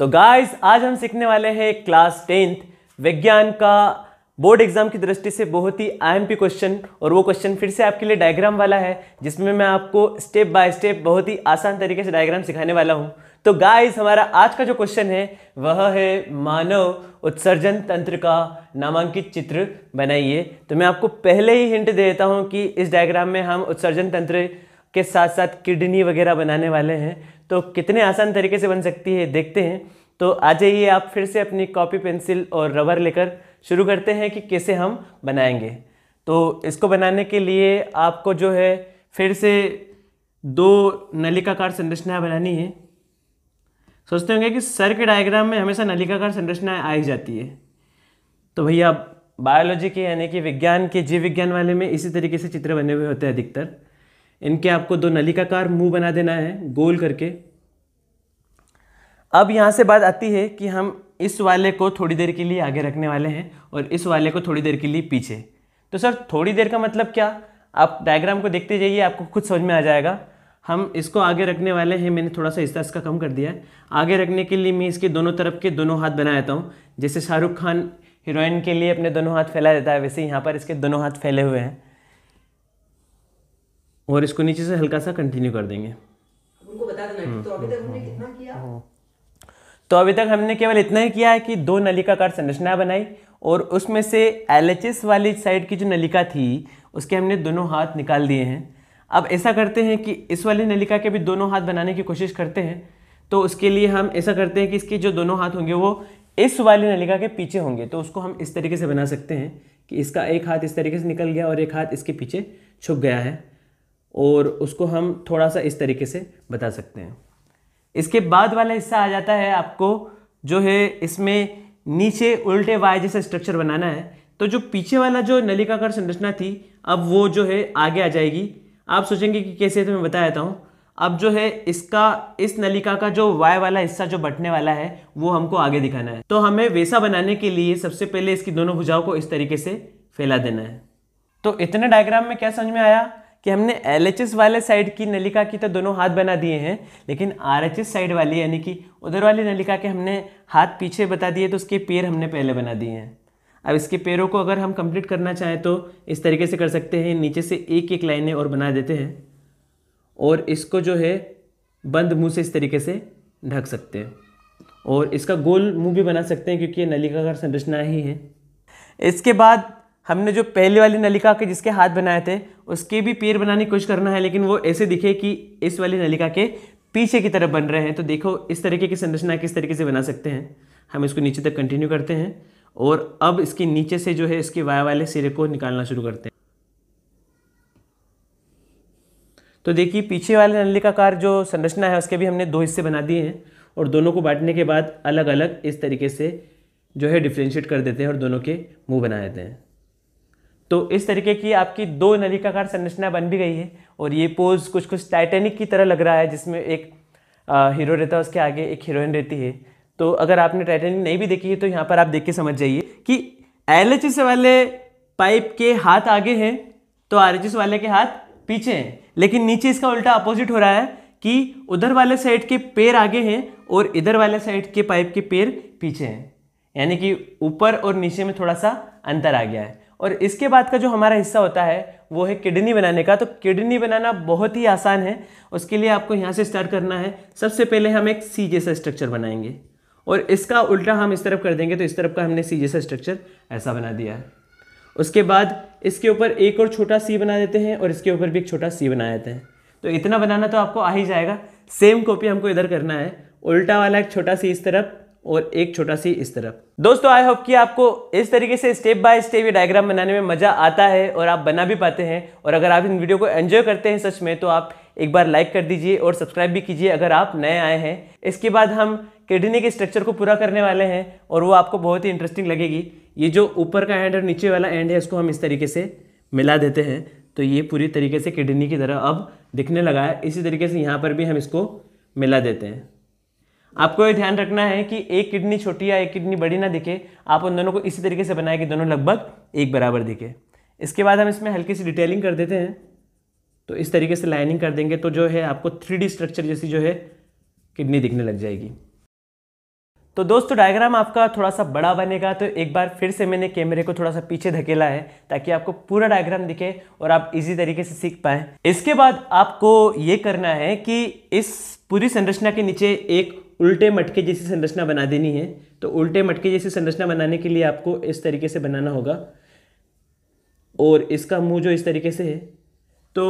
तो गाइस आज हम सीखने वाले हैं क्लास टेंथ विज्ञान का बोर्ड एग्जाम की दृष्टि से बहुत ही आई क्वेश्चन और वो क्वेश्चन फिर से आपके लिए डायग्राम वाला है जिसमें मैं आपको स्टेप बाय स्टेप बहुत ही आसान तरीके से डायग्राम सिखाने वाला हूँ तो गाइस हमारा आज का जो क्वेश्चन है वह है मानव उत्सर्जन तंत्र का नामांकित चित्र बनाइए तो मैं आपको पहले ही हिंट दे देता हूँ कि इस डायग्राम में हम उत्सर्जन तंत्र के साथ साथ किडनी वगैरह बनाने वाले हैं तो कितने आसान तरीके से बन सकती है देखते हैं तो आ जाइए आप फिर से अपनी कॉपी पेंसिल और रबर लेकर शुरू करते हैं कि कैसे हम बनाएंगे तो इसको बनाने के लिए आपको जो है फिर से दो नलिकाकार संरचनाएं बनानी है सोचते होंगे कि सर के डायग्राम में हमेशा नलिकाकार संरचनाएं आई जाती है तो भैया बायोलॉजी के यानी कि विज्ञान के जीव विज्ञान वाले में इसी तरीके से चित्र बने हुए होते हैं अधिकतर इनके आपको दो नलिकाकार मुंह बना देना है गोल करके अब यहाँ से बात आती है कि हम इस वाले को थोड़ी देर के लिए आगे रखने वाले हैं और इस वाले को थोड़ी देर के लिए पीछे तो सर थोड़ी देर का मतलब क्या आप डायग्राम को देखते जाइए आपको खुद समझ में आ जाएगा हम इसको आगे रखने वाले हैं मैंने थोड़ा सा हिस्सा इसका कम कर दिया है आगे रखने के लिए मैं इसके दोनों तरफ के दोनों हाथ बना देता हूँ जैसे शाहरुख खान हीरोइन के लिए अपने दोनों हाथ फैला देता है वैसे यहाँ पर इसके दोनों हाथ फैले हुए हैं और इसको नीचे से हल्का सा कंटिन्यू कर देंगे तो अभी तक हमने कितना किया हाँ। तो अभी तक हमने केवल इतना ही किया है कि दो नलिका कार संरचना बनाई और उसमें से एल वाली साइड की जो नलिका थी उसके हमने दोनों हाथ निकाल दिए हैं अब ऐसा करते हैं कि इस वाली नलिका के भी दोनों हाथ बनाने की कोशिश करते हैं तो उसके लिए हम ऐसा करते हैं कि इसके जो दोनों हाथ होंगे वो इस वाली नलिका के पीछे होंगे तो उसको हम इस तरीके से बना सकते हैं कि इसका एक हाथ इस तरीके से निकल गया और एक हाथ इसके पीछे छुप गया है और उसको हम थोड़ा सा इस तरीके से बता सकते हैं इसके बाद वाला हिस्सा आ जाता है आपको जो है इसमें नीचे उल्टे वाय जैसा स्ट्रक्चर बनाना है तो जो पीछे वाला जो नलिकाकार संरचना थी अब वो जो है आगे आ जाएगी आप सोचेंगे कि कैसे तो मैं बता देता हूँ अब जो है इसका इस नलिका का जो वाय वाला हिस्सा जो बटने वाला है वो हमको आगे दिखाना है तो हमें वैसा बनाने के लिए सबसे पहले इसकी दोनों भुजाओं को इस तरीके से फैला देना है तो इतने डायग्राम में क्या समझ में आया कि हमने एल वाले साइड की नलिका की तो दोनों हाथ बना दिए हैं लेकिन आर साइड वाली यानी कि उधर वाली नलिका के हमने हाथ पीछे बता दिए तो उसके पैर हमने पहले बना दिए हैं अब इसके पैरों को अगर हम कंप्लीट करना चाहें तो इस तरीके से कर सकते हैं नीचे से एक एक लाइनें और बना देते हैं और इसको जो है बंद मुँह से इस तरीके से ढक सकते हैं और इसका गोल मुँह भी बना सकते हैं क्योंकि ये नलिका का संरचना ही है इसके बाद हमने जो पहले वाली नलिका के जिसके हाथ बनाए थे उसके भी पेयर बनाने की कोशिश करना है लेकिन वो ऐसे दिखे कि इस वाली नलिका के पीछे की तरफ बन रहे हैं तो देखो इस तरीके की संरचना किस तरीके से बना सकते हैं हम इसको नीचे तक कंटिन्यू करते हैं और अब इसके नीचे से जो है इसके वाया वाले सिरे को निकालना शुरू करते हैं तो देखिए पीछे वाले नलिकाकार जो संरचना है उसके भी हमने दो हिस्से बना दिए हैं और दोनों को बांटने के बाद अलग अलग इस तरीके से जो है डिफ्रेंशिएट कर देते हैं और दोनों के मुंह बना देते हैं तो इस तरीके की आपकी दो नलिकाकार संरचना बन भी गई है और ये पोज कुछ कुछ टाइटेनिक की तरह लग रहा है जिसमें एक हीरो रहता है उसके आगे एक हीरोइन रहती है तो अगर आपने टाइटेनिक नहीं भी देखी है तो यहाँ पर आप देख के समझ जाइए कि एल वाले पाइप के हाथ आगे हैं तो आर वाले के हाथ पीछे हैं लेकिन नीचे इसका उल्टा अपोजिट हो रहा है कि उधर वाले साइड के पैर आगे हैं और इधर वाले साइड के पाइप के पैर पीछे हैं यानी कि ऊपर और नीचे में थोड़ा सा अंतर आ गया है और इसके बाद का जो हमारा हिस्सा होता है वो है किडनी बनाने का तो किडनी बनाना बहुत ही आसान है उसके लिए आपको यहाँ से स्टार्ट करना है सबसे पहले हम एक सी जैसा स्ट्रक्चर बनाएंगे और इसका उल्टा हम इस तरफ कर देंगे तो इस तरफ का हमने सी जैसा स्ट्रक्चर ऐसा बना दिया है उसके बाद इसके ऊपर एक और छोटा सी बना देते हैं और इसके ऊपर भी एक छोटा सी बना देते हैं तो इतना बनाना तो आपको आ ही जाएगा सेम कॉपी हमको इधर करना है उल्टा वाला एक छोटा सी इस तरफ और एक छोटा सी इस तरफ दोस्तों आई होप कि आपको इस तरीके से स्टेप बाय स्टेप ये डायग्राम बनाने में मज़ा आता है और आप बना भी पाते हैं और अगर आप इन वीडियो को एंजॉय करते हैं सच में तो आप एक बार लाइक कर दीजिए और सब्सक्राइब भी कीजिए अगर आप नए आए हैं इसके बाद हम किडनी के स्ट्रक्चर को पूरा करने वाले हैं और वो आपको बहुत ही इंटरेस्टिंग लगेगी ये जो ऊपर का एंड और नीचे वाला एंड है इसको हम इस तरीके से मिला देते हैं तो ये पूरी तरीके से किडनी की तरह अब दिखने लगा है इसी तरीके से यहाँ पर भी हम इसको मिला देते हैं आपको ये ध्यान रखना है कि एक किडनी छोटी या एक किडनी बड़ी ना दिखे आप उन दोनों को इसी तरीके से बनाए कि दोनों लगभग एक बराबर दिखे इसके बाद हम इसमें हल्की सी डिटेलिंग कर देते हैं तो इस तरीके से लाइनिंग कर देंगे तो जो है आपको थ्री स्ट्रक्चर जैसी जो है किडनी दिखने लग जाएगी तो दोस्तों डायग्राम आपका थोड़ा सा बड़ा बनेगा तो एक बार फिर से मैंने कैमरे को थोड़ा सा पीछे धकेला है ताकि आपको पूरा डायग्राम दिखे और आप इजी तरीके से सीख पाएं इसके बाद आपको ये करना है कि इस पूरी संरचना के नीचे एक उल्टे मटके जैसी संरचना बना देनी है तो उल्टे मटके जैसी संरचना बनाने के लिए आपको इस तरीके से बनाना होगा और इसका मुंह जो इस तरीके से है तो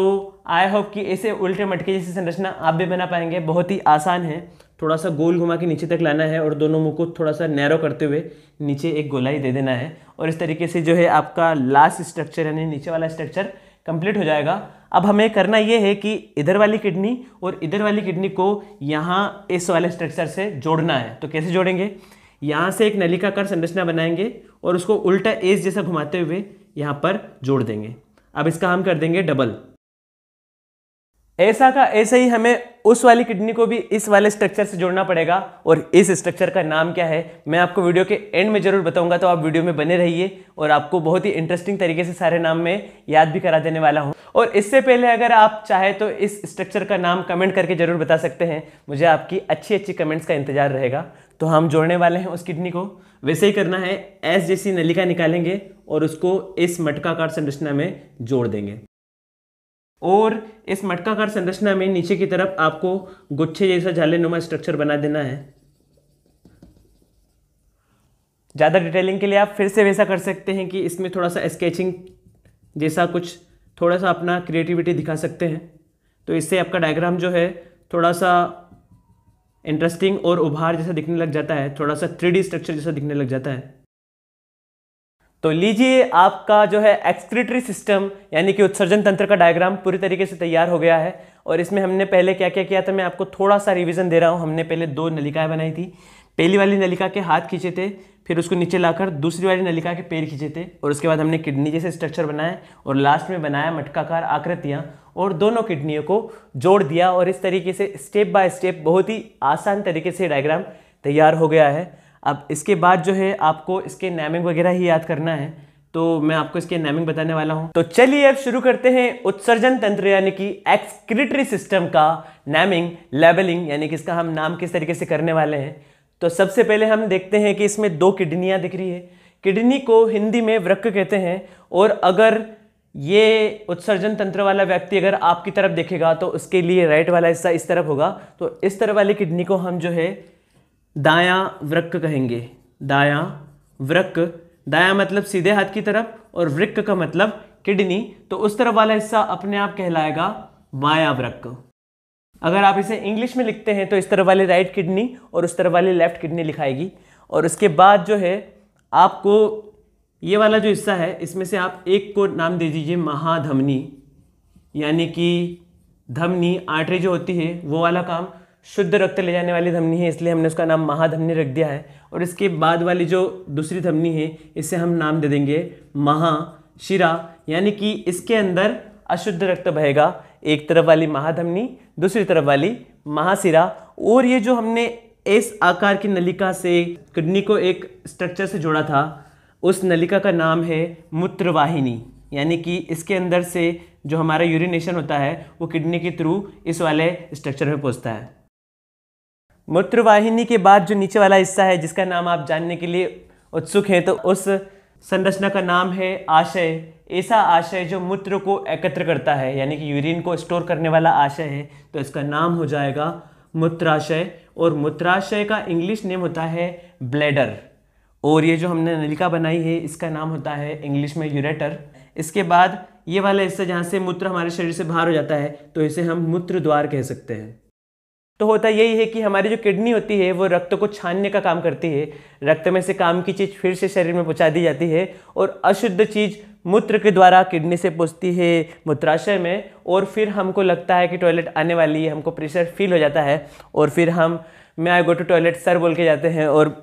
आई होप कि ऐसे उल्टे मटके जैसी संरचना आप भी बना पाएंगे बहुत ही आसान है थोड़ा सा गोल घुमा के नीचे तक लाना है और दोनों मुंह को थोड़ा सा नैरो करते हुए नीचे एक गोलाई दे देना है और इस तरीके से जो है आपका लास्ट स्ट्रक्चर यानी नीचे वाला स्ट्रक्चर कंप्लीट हो जाएगा अब हमें करना ये है कि इधर वाली किडनी और इधर वाली किडनी को यहाँ इस वाले स्ट्रक्चर से जोड़ना है तो कैसे जोड़ेंगे यहाँ से एक नलिका कर संरचना बनाएंगे और उसको उल्टा एज जैसा घुमाते हुए यहाँ पर जोड़ देंगे अब इसका हम कर देंगे डबल ऐसा का ऐसे ही हमें उस वाली किडनी को भी इस वाले स्ट्रक्चर से जोड़ना पड़ेगा और इस स्ट्रक्चर का नाम क्या है मैं आपको वीडियो के एंड में ज़रूर बताऊंगा तो आप वीडियो में बने रहिए और आपको बहुत ही इंटरेस्टिंग तरीके से सारे नाम में याद भी करा देने वाला हूँ और इससे पहले अगर आप चाहे तो इस स्ट्रक्चर का नाम कमेंट करके ज़रूर बता सकते हैं मुझे आपकी अच्छी अच्छी कमेंट्स का इंतजार रहेगा तो हम जोड़ने वाले हैं उस किडनी को वैसे ही करना है एस जैसी नलिका निकालेंगे और उसको इस मटका कार संरचना में जोड़ देंगे और इस मटकाकार संरचना में नीचे की तरफ आपको गुच्छे जैसा झाले नुमा स्ट्रक्चर बना देना है ज़्यादा डिटेलिंग के लिए आप फिर से वैसा कर सकते हैं कि इसमें थोड़ा सा स्केचिंग जैसा कुछ थोड़ा सा अपना क्रिएटिविटी दिखा सकते हैं तो इससे आपका डायग्राम जो है थोड़ा सा इंटरेस्टिंग और उभार जैसा दिखने लग जाता है थोड़ा सा थ्री स्ट्रक्चर जैसा दिखने लग जाता है तो लीजिए आपका जो है एक्सक्रिटरी सिस्टम यानी कि उत्सर्जन तंत्र का डायग्राम पूरी तरीके से तैयार हो गया है और इसमें हमने पहले क्या क्या किया था मैं आपको थोड़ा सा रिवीजन दे रहा हूँ हमने पहले दो नलिकाएं बनाई थी पहली वाली नलिका के हाथ खींचे थे फिर उसको नीचे लाकर दूसरी वाली नलिका के पैर खींचे थे और उसके बाद हमने किडनी जैसे स्ट्रक्चर बनाए और लास्ट में बनाया मटकाकार आकृतियाँ और दोनों किडनियों को जोड़ दिया और इस तरीके से स्टेप बाय स्टेप बहुत ही आसान तरीके से डायग्राम तैयार हो गया है अब इसके बाद जो है आपको इसके नेमिंग वगैरह ही याद करना है तो मैं आपको इसके नेमिंग बताने वाला हूँ तो चलिए अब शुरू करते हैं उत्सर्जन तंत्र यानी कि एक्सक्रिटरी सिस्टम का नेमिंग लेबलिंग यानी कि इसका हम नाम किस तरीके से करने वाले हैं तो सबसे पहले हम देखते हैं कि इसमें दो किडनियाँ दिख रही है किडनी को हिंदी में वृक्क कहते हैं और अगर ये उत्सर्जन तंत्र वाला व्यक्ति अगर आपकी तरफ देखेगा तो उसके लिए राइट वाला हिस्सा इस तरफ होगा तो इस तरफ वाली किडनी को हम जो है दाया वृक्क कहेंगे दाया वृक्क दाया मतलब सीधे हाथ की तरफ और वृक्क का मतलब किडनी तो उस तरफ वाला हिस्सा अपने आप कहलाएगा माया वृक्क अगर आप इसे इंग्लिश में लिखते हैं तो इस तरफ वाली राइट किडनी और उस तरफ वाली लेफ्ट किडनी लिखाएगी और उसके बाद जो है आपको ये वाला जो हिस्सा है इसमें से आप एक को नाम दे दीजिए महाधमनी यानी कि धमनी आर्टरी जो होती है वो वाला काम शुद्ध रक्त ले जाने वाली धमनी है इसलिए हमने उसका नाम महाधमनी रख दिया है और इसके बाद वाली जो दूसरी धमनी है इसे हम नाम दे देंगे महाशिरा यानी कि इसके अंदर अशुद्ध रक्त बहेगा एक तरफ वाली महाधमनी दूसरी तरफ वाली महाशिरा और ये जो हमने इस आकार की नलिका से किडनी को एक स्ट्रक्चर से जोड़ा था उस नलिका का नाम है मूत्रवाहिनी यानी कि इसके अंदर से जो हमारा यूरिनेशन होता है वो किडनी के थ्रू इस वाले स्ट्रक्चर में पहुंचता है मूत्रवाहिनी के बाद जो नीचे वाला हिस्सा है जिसका नाम आप जानने के लिए उत्सुक हैं तो उस संरचना का नाम है आशय ऐसा आशय जो मूत्र को एकत्र करता है यानी कि यूरिन को स्टोर करने वाला आशय है तो इसका नाम हो जाएगा मूत्राशय और मूत्राशय का इंग्लिश नेम होता है ब्लैडर और ये जो हमने नलिका बनाई है इसका नाम होता है इंग्लिश में यूरेटर इसके बाद ये वाला हिस्सा जहाँ से मूत्र हमारे शरीर से बाहर हो जाता है तो इसे हम मूत्र द्वार कह सकते हैं तो होता यही है कि हमारी जो किडनी होती है वो रक्त को छानने का काम करती है रक्त में से काम की चीज़ फिर से शरीर में पहुँचा दी जाती है और अशुद्ध चीज़ मूत्र के द्वारा किडनी से पहुँचती है मूत्राशय में और फिर हमको लगता है कि टॉयलेट आने वाली है हमको प्रेशर फील हो जाता है और फिर हम मैं I go to toilet sir बोल के जाते हैं और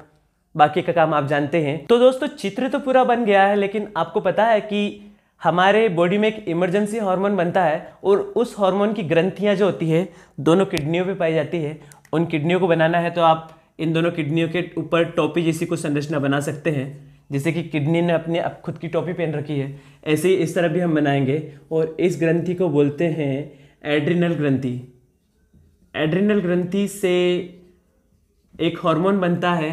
बाकी का काम आप जानते हैं तो दोस्तों चित्र तो पूरा बन गया है लेकिन आपको पता है कि हमारे बॉडी में एक इमरजेंसी हार्मोन बनता है और उस हार्मोन की ग्रंथियाँ जो होती है दोनों किडनियों पे पाई जाती है उन किडनियों को बनाना है तो आप इन दोनों किडनियों के ऊपर टोपी जैसी कुछ संरचना बना सकते हैं जैसे कि किडनी ने अपने अब खुद की टोपी पहन रखी है ऐसे ही इस तरह भी हम बनाएंगे और इस ग्रंथि को बोलते हैं एड्रिनल ग्रंथि एड्रिनल ग्रंथि से एक हार्मोन बनता है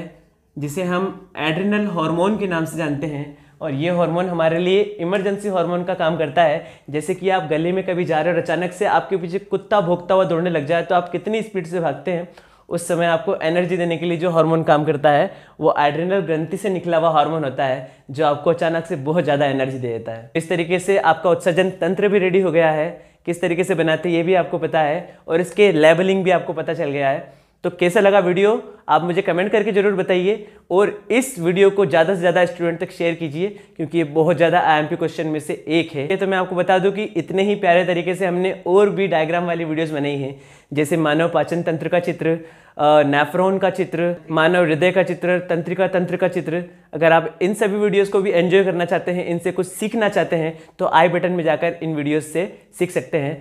जिसे हम एड्रिनल हार्मोन के नाम से जानते हैं और ये हार्मोन हमारे लिए इमरजेंसी हार्मोन का काम करता है जैसे कि आप गली में कभी जा रहे हो अचानक से आपके पीछे कुत्ता भोगता हुआ दौड़ने लग जाए तो आप कितनी स्पीड से भागते हैं उस समय आपको एनर्जी देने के लिए जो हार्मोन काम करता है वो एड्रिनल ग्रंथि से निकला हुआ हार्मोन होता है जो आपको अचानक से बहुत ज़्यादा एनर्जी दे देता है इस तरीके से आपका उत्सर्जन तंत्र भी रेडी हो गया है किस तरीके से बनाते ये भी आपको पता है और इसके लेबलिंग भी आपको पता चल गया है तो कैसा लगा वीडियो आप मुझे कमेंट करके ज़रूर बताइए और इस वीडियो को ज़्यादा से ज़्यादा स्टूडेंट तक शेयर कीजिए क्योंकि ये बहुत ज़्यादा आईएमपी क्वेश्चन में से एक है तो मैं आपको बता दूं कि इतने ही प्यारे तरीके से हमने और भी डायग्राम वाली वीडियोस बनाई हैं जैसे मानव पाचन तंत्र का चित्र नेफ्रोन का चित्र मानव हृदय का चित्र तंत्रिका तंत्र का चित्र अगर आप इन सभी वीडियोज़ को भी एन्जॉय करना चाहते हैं इनसे कुछ सीखना चाहते हैं तो आई बटन में जाकर इन वीडियोज़ से सीख सकते हैं